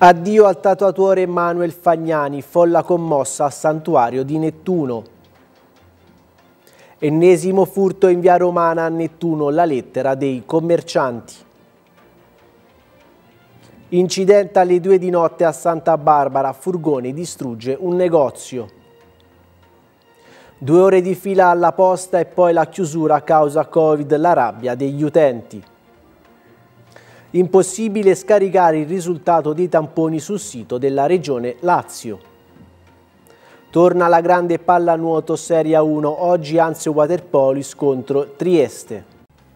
Addio al tatuatore Manuel Fagnani, folla commossa al santuario di Nettuno. Ennesimo furto in via Romana a Nettuno, la lettera dei commercianti. Incidente alle due di notte a Santa Barbara, furgone distrugge un negozio. Due ore di fila alla posta e poi la chiusura a causa Covid, la rabbia degli utenti. Impossibile scaricare il risultato dei tamponi sul sito della Regione Lazio. Torna la grande pallanuoto Serie 1, oggi Anzio Waterpolis contro Trieste.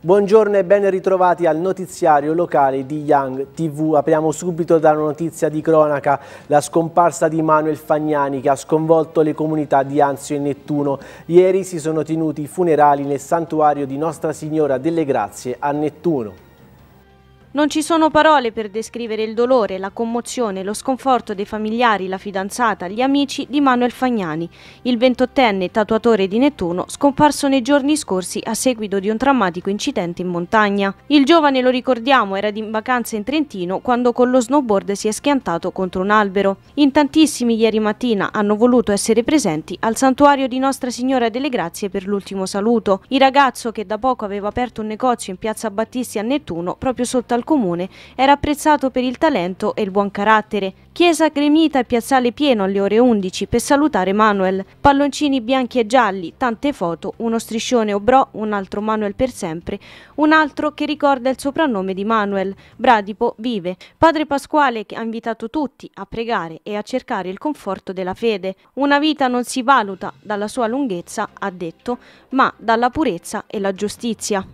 Buongiorno e ben ritrovati al notiziario locale di Young TV. Apriamo subito dalla notizia di cronaca, la scomparsa di Manuel Fagnani che ha sconvolto le comunità di Anzio e Nettuno. Ieri si sono tenuti i funerali nel santuario di Nostra Signora delle Grazie a Nettuno. Non ci sono parole per descrivere il dolore, la commozione, lo sconforto dei familiari, la fidanzata, gli amici di Manuel Fagnani, il 28enne tatuatore di Nettuno scomparso nei giorni scorsi a seguito di un drammatico incidente in montagna. Il giovane, lo ricordiamo, era in vacanza in Trentino quando con lo snowboard si è schiantato contro un albero. In tantissimi ieri mattina hanno voluto essere presenti al santuario di Nostra Signora delle Grazie per l'ultimo saluto. Il ragazzo che da poco aveva aperto un negozio in piazza Battisti a Nettuno proprio sotto al dal comune, era apprezzato per il talento e il buon carattere. Chiesa gremita e piazzale pieno alle ore 11 per salutare Manuel. Palloncini bianchi e gialli, tante foto, uno striscione Obrò, un altro Manuel per sempre, un altro che ricorda il soprannome di Manuel. Bradipo vive. Padre Pasquale che ha invitato tutti a pregare e a cercare il conforto della fede. Una vita non si valuta dalla sua lunghezza, ha detto, ma dalla purezza e la giustizia.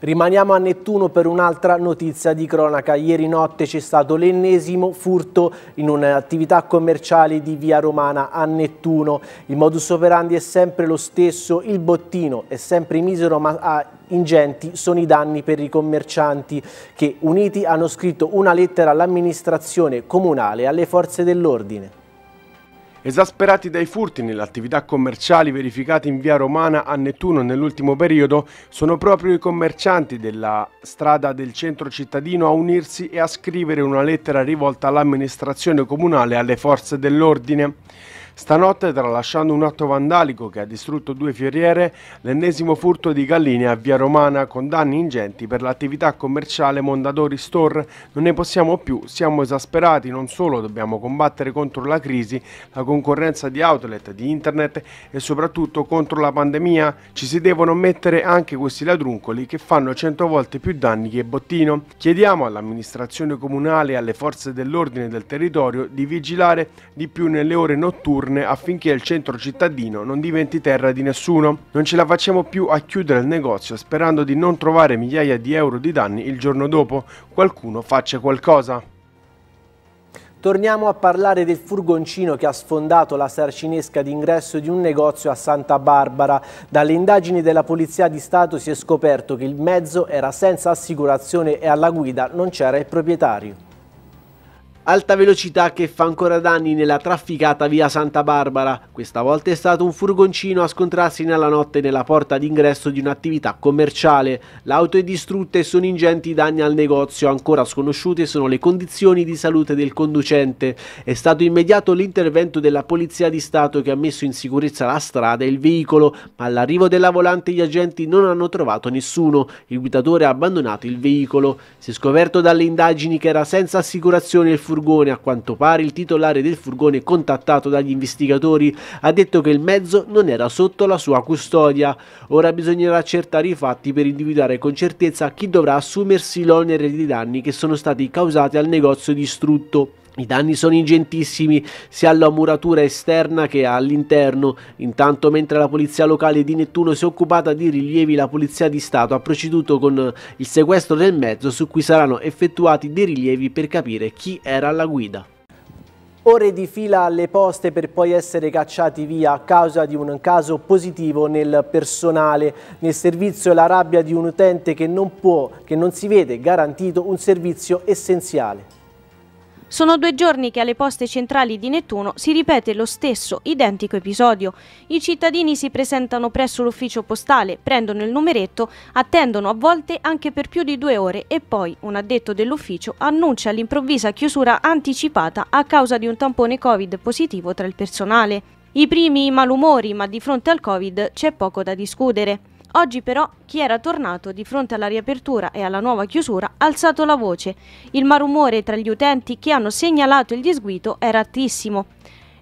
Rimaniamo a Nettuno per un'altra notizia di cronaca. Ieri notte c'è stato l'ennesimo furto in un'attività commerciale di Via Romana a Nettuno. Il modus operandi è sempre lo stesso, il bottino è sempre misero ma a ah, ingenti sono i danni per i commercianti che uniti hanno scritto una lettera all'amministrazione comunale e alle forze dell'ordine. Esasperati dai furti nelle attività commerciali verificati in via Romana a Nettuno nell'ultimo periodo, sono proprio i commercianti della strada del centro cittadino a unirsi e a scrivere una lettera rivolta all'amministrazione comunale e alle forze dell'ordine. Stanotte, tralasciando un atto vandalico che ha distrutto due fioriere, l'ennesimo furto di galline a Via Romana con danni ingenti per l'attività commerciale Mondadori Store. Non ne possiamo più, siamo esasperati, non solo dobbiamo combattere contro la crisi, la concorrenza di outlet, di internet e soprattutto contro la pandemia. Ci si devono mettere anche questi ladruncoli che fanno cento volte più danni che bottino. Chiediamo all'amministrazione comunale e alle forze dell'ordine del territorio di vigilare di più nelle ore notturne urne affinché il centro cittadino non diventi terra di nessuno. Non ce la facciamo più a chiudere il negozio sperando di non trovare migliaia di euro di danni il giorno dopo. Qualcuno faccia qualcosa. Torniamo a parlare del furgoncino che ha sfondato la sarcinesca d'ingresso di un negozio a Santa Barbara. Dalle indagini della Polizia di Stato si è scoperto che il mezzo era senza assicurazione e alla guida non c'era il proprietario. Alta velocità che fa ancora danni nella trafficata via Santa Barbara. Questa volta è stato un furgoncino a scontrarsi nella notte nella porta d'ingresso di un'attività commerciale. L'auto è distrutta e sono ingenti danni al negozio. Ancora sconosciute sono le condizioni di salute del conducente. È stato immediato l'intervento della Polizia di Stato che ha messo in sicurezza la strada e il veicolo, ma all'arrivo della volante gli agenti non hanno trovato nessuno. Il guidatore ha abbandonato il veicolo. Si è scoperto dalle indagini che era senza assicurazione il furgoncino furgone. A quanto pare il titolare del furgone contattato dagli investigatori ha detto che il mezzo non era sotto la sua custodia. Ora bisognerà accertare i fatti per individuare con certezza chi dovrà assumersi l'onere dei danni che sono stati causati al negozio distrutto. I danni sono ingentissimi sia alla muratura esterna che all'interno, intanto mentre la polizia locale di Nettuno si è occupata di rilievi la polizia di Stato ha proceduto con il sequestro del mezzo su cui saranno effettuati dei rilievi per capire chi era alla guida. Ore di fila alle poste per poi essere cacciati via a causa di un caso positivo nel personale. Nel servizio la rabbia di un utente che non può, che non si vede garantito un servizio essenziale. Sono due giorni che alle poste centrali di Nettuno si ripete lo stesso identico episodio. I cittadini si presentano presso l'ufficio postale, prendono il numeretto, attendono a volte anche per più di due ore e poi un addetto dell'ufficio annuncia l'improvvisa chiusura anticipata a causa di un tampone Covid positivo tra il personale. I primi malumori, ma di fronte al Covid c'è poco da discutere. Oggi però chi era tornato di fronte alla riapertura e alla nuova chiusura ha alzato la voce. Il marumore tra gli utenti che hanno segnalato il disguito era altissimo.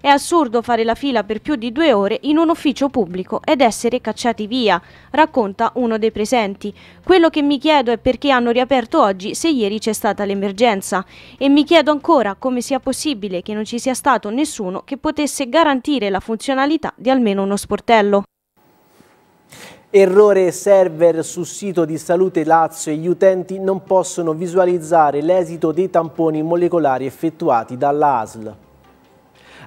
È assurdo fare la fila per più di due ore in un ufficio pubblico ed essere cacciati via, racconta uno dei presenti. Quello che mi chiedo è perché hanno riaperto oggi se ieri c'è stata l'emergenza. E mi chiedo ancora come sia possibile che non ci sia stato nessuno che potesse garantire la funzionalità di almeno uno sportello. Errore server sul sito di Salute Lazio e gli utenti non possono visualizzare l'esito dei tamponi molecolari effettuati dalla ASL.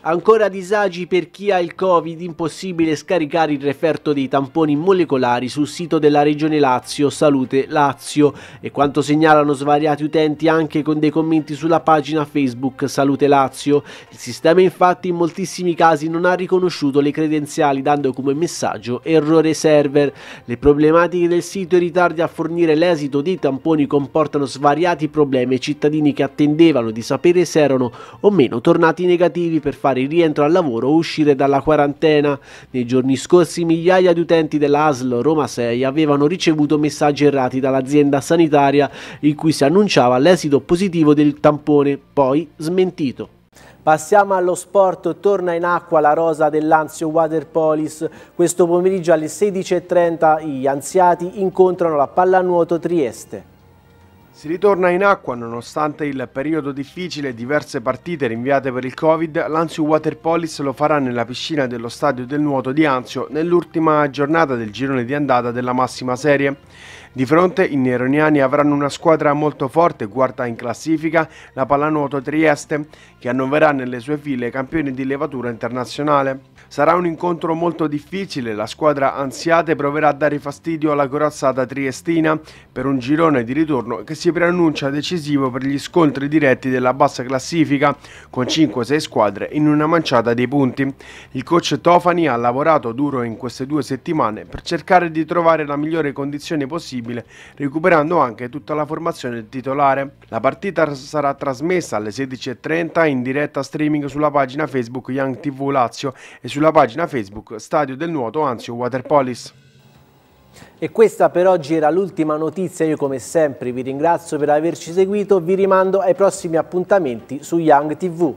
Ancora disagi per chi ha il Covid, impossibile scaricare il referto dei tamponi molecolari sul sito della Regione Lazio Salute Lazio e quanto segnalano svariati utenti anche con dei commenti sulla pagina Facebook Salute Lazio. Il sistema infatti in moltissimi casi non ha riconosciuto le credenziali dando come messaggio errore server. Le problematiche del sito e i ritardi a fornire l'esito dei tamponi comportano svariati problemi ai cittadini che attendevano di sapere se erano o meno tornati negativi per fare fare il rientro al lavoro o uscire dalla quarantena. Nei giorni scorsi migliaia di utenti dell'ASL Roma 6 avevano ricevuto messaggi errati dall'azienda sanitaria in cui si annunciava l'esito positivo del tampone, poi smentito. Passiamo allo sport, torna in acqua la rosa dell'Anzio Waterpolis. Questo pomeriggio alle 16.30 gli anziati incontrano la pallanuoto Trieste. Si ritorna in acqua nonostante il periodo difficile e diverse partite rinviate per il Covid, l'Anzio Waterpolis lo farà nella piscina dello stadio del nuoto di Anzio nell'ultima giornata del girone di andata della massima serie. Di fronte i neroniani avranno una squadra molto forte, quarta in classifica, la Pallanuoto Trieste, che annoverà nelle sue file campioni di levatura internazionale. Sarà un incontro molto difficile, la squadra ansiate proverà a dare fastidio alla corazzata triestina per un girone di ritorno che si preannuncia decisivo per gli scontri diretti della bassa classifica, con 5-6 squadre in una manciata di punti. Il coach Tofani ha lavorato duro in queste due settimane per cercare di trovare la migliore condizione possibile possibile, recuperando anche tutta la formazione titolare. La partita sarà trasmessa alle 16.30 in diretta streaming sulla pagina Facebook Young TV Lazio e sulla pagina Facebook Stadio del Nuoto Anzio Waterpolis. E questa per oggi era l'ultima notizia, io come sempre vi ringrazio per averci seguito, vi rimando ai prossimi appuntamenti su Young TV.